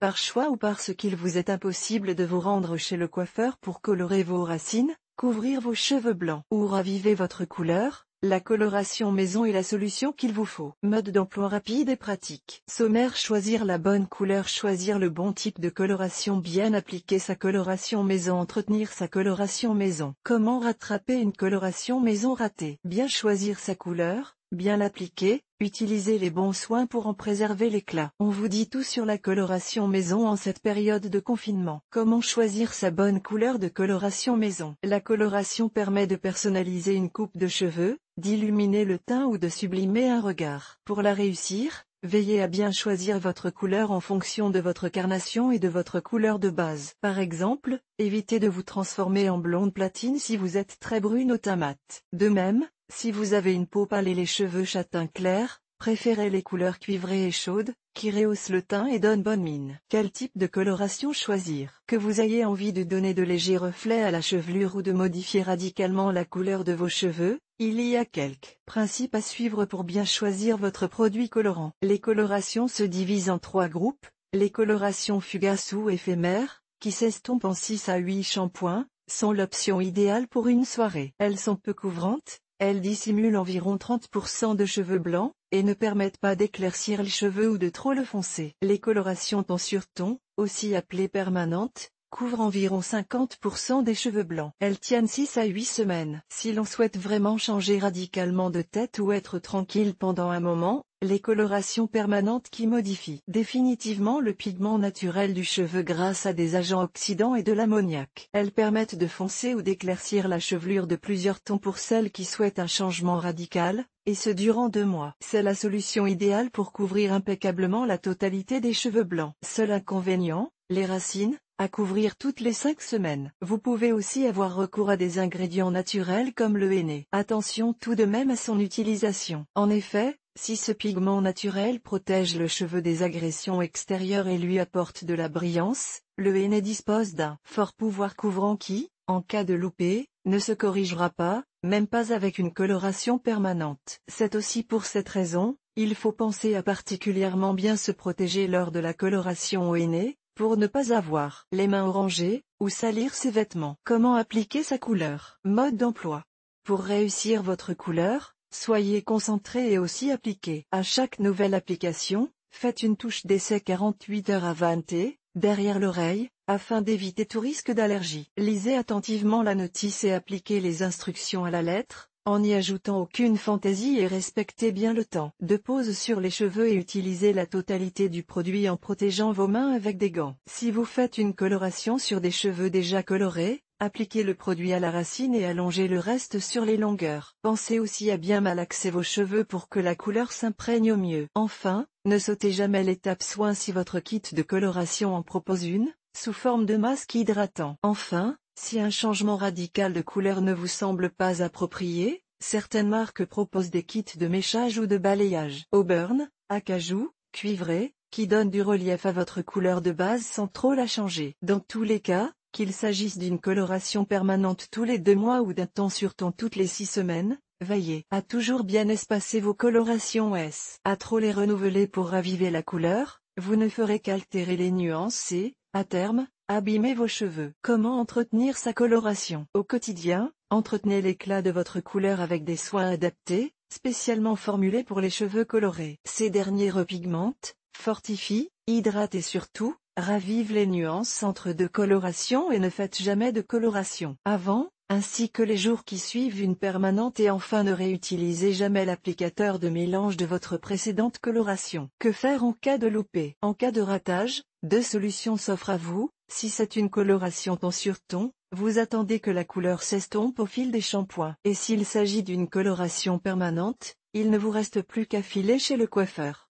Par choix ou parce qu'il vous est impossible de vous rendre chez le coiffeur pour colorer vos racines, couvrir vos cheveux blancs ou raviver votre couleur, la coloration maison est la solution qu'il vous faut. Mode d'emploi rapide et pratique. Sommaire Choisir la bonne couleur Choisir le bon type de coloration Bien appliquer sa coloration maison Entretenir sa coloration maison Comment rattraper une coloration maison ratée Bien choisir sa couleur, Bien l'appliquer, utilisez les bons soins pour en préserver l'éclat. On vous dit tout sur la coloration maison en cette période de confinement. Comment choisir sa bonne couleur de coloration maison La coloration permet de personnaliser une coupe de cheveux, d'illuminer le teint ou de sublimer un regard. Pour la réussir, Veillez à bien choisir votre couleur en fonction de votre carnation et de votre couleur de base. Par exemple, évitez de vous transformer en blonde platine si vous êtes très brune au mat. De même, si vous avez une peau pâle et les cheveux châtain clair, préférez les couleurs cuivrées et chaudes, qui rehaussent le teint et donnent bonne mine. Quel type de coloration choisir Que vous ayez envie de donner de légers reflets à la chevelure ou de modifier radicalement la couleur de vos cheveux, il y a quelques principes à suivre pour bien choisir votre produit colorant. Les colorations se divisent en trois groupes, les colorations fugaces ou éphémères, qui s'estompent en 6 à 8 shampoings, sont l'option idéale pour une soirée. Elles sont peu couvrantes, elles dissimulent environ 30% de cheveux blancs, et ne permettent pas d'éclaircir les cheveux ou de trop le foncer. Les colorations ton sur ton, aussi appelées permanentes, couvre environ 50% des cheveux blancs. Elles tiennent 6 à 8 semaines. Si l'on souhaite vraiment changer radicalement de tête ou être tranquille pendant un moment, les colorations permanentes qui modifient définitivement le pigment naturel du cheveu grâce à des agents oxydants et de l'ammoniac. Elles permettent de foncer ou d'éclaircir la chevelure de plusieurs tons pour celles qui souhaitent un changement radical, et ce durant deux mois. C'est la solution idéale pour couvrir impeccablement la totalité des cheveux blancs. Seul inconvénient, les racines, à couvrir toutes les cinq semaines. Vous pouvez aussi avoir recours à des ingrédients naturels comme le henné. Attention tout de même à son utilisation. En effet, si ce pigment naturel protège le cheveu des agressions extérieures et lui apporte de la brillance, le henné dispose d'un fort pouvoir couvrant qui, en cas de loupé, ne se corrigera pas, même pas avec une coloration permanente. C'est aussi pour cette raison, il faut penser à particulièrement bien se protéger lors de la coloration au henné, pour ne pas avoir les mains orangées, ou salir ses vêtements. Comment appliquer sa couleur Mode d'emploi Pour réussir votre couleur, Soyez concentré et aussi appliqué. À chaque nouvelle application, faites une touche d'essai 48 heures à 20 et, derrière l'oreille, afin d'éviter tout risque d'allergie. Lisez attentivement la notice et appliquez les instructions à la lettre, en n'y ajoutant aucune fantaisie et respectez bien le temps de pose sur les cheveux et utilisez la totalité du produit en protégeant vos mains avec des gants. Si vous faites une coloration sur des cheveux déjà colorés, Appliquez le produit à la racine et allongez le reste sur les longueurs. Pensez aussi à bien malaxer vos cheveux pour que la couleur s'imprègne au mieux. Enfin, ne sautez jamais l'étape soin si votre kit de coloration en propose une, sous forme de masque hydratant. Enfin, si un changement radical de couleur ne vous semble pas approprié, certaines marques proposent des kits de méchage ou de balayage. Auburn, acajou, cuivré, qui donnent du relief à votre couleur de base sans trop la changer. Dans tous les cas, qu'il s'agisse d'une coloration permanente tous les deux mois ou d'un temps sur temps toutes les six semaines, veillez à toujours bien espacer vos colorations S. À trop les renouveler pour raviver la couleur, vous ne ferez qu'altérer les nuances et, à terme, abîmer vos cheveux. Comment entretenir sa coloration Au quotidien, entretenez l'éclat de votre couleur avec des soins adaptés, spécialement formulés pour les cheveux colorés. Ces derniers repigmentent, fortifient, hydratent et surtout, Ravive les nuances entre deux colorations et ne faites jamais de coloration. Avant, ainsi que les jours qui suivent une permanente et enfin ne réutilisez jamais l'applicateur de mélange de votre précédente coloration. Que faire en cas de loupé En cas de ratage, deux solutions s'offrent à vous, si c'est une coloration ton sur ton, vous attendez que la couleur s'estompe au fil des shampoings. Et s'il s'agit d'une coloration permanente, il ne vous reste plus qu'à filer chez le coiffeur.